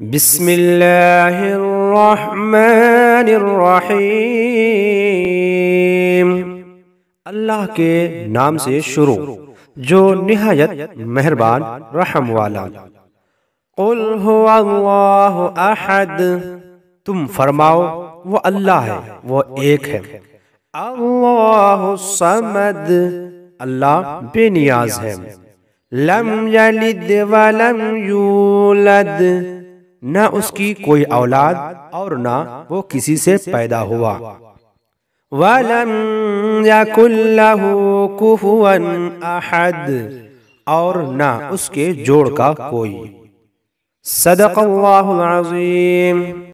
بسم اللہ الرحمن الرحیم اللہ کے نام سے شروع جو نہایت مہربان رحم والا قل اللہ احد تم فرماؤ وہ اللہ ہے وہ ایک ہے اللہ سمد اللہ بے نیاز ہے لم یلد ولم یولد نہ اس کی کوئی اولاد اور نہ وہ کسی سے پیدا ہوا يَكُلْ لَهُ كُفُوًا عہد اور نہ اس کے جوڑ کا کوئی صدق اللہ العظیم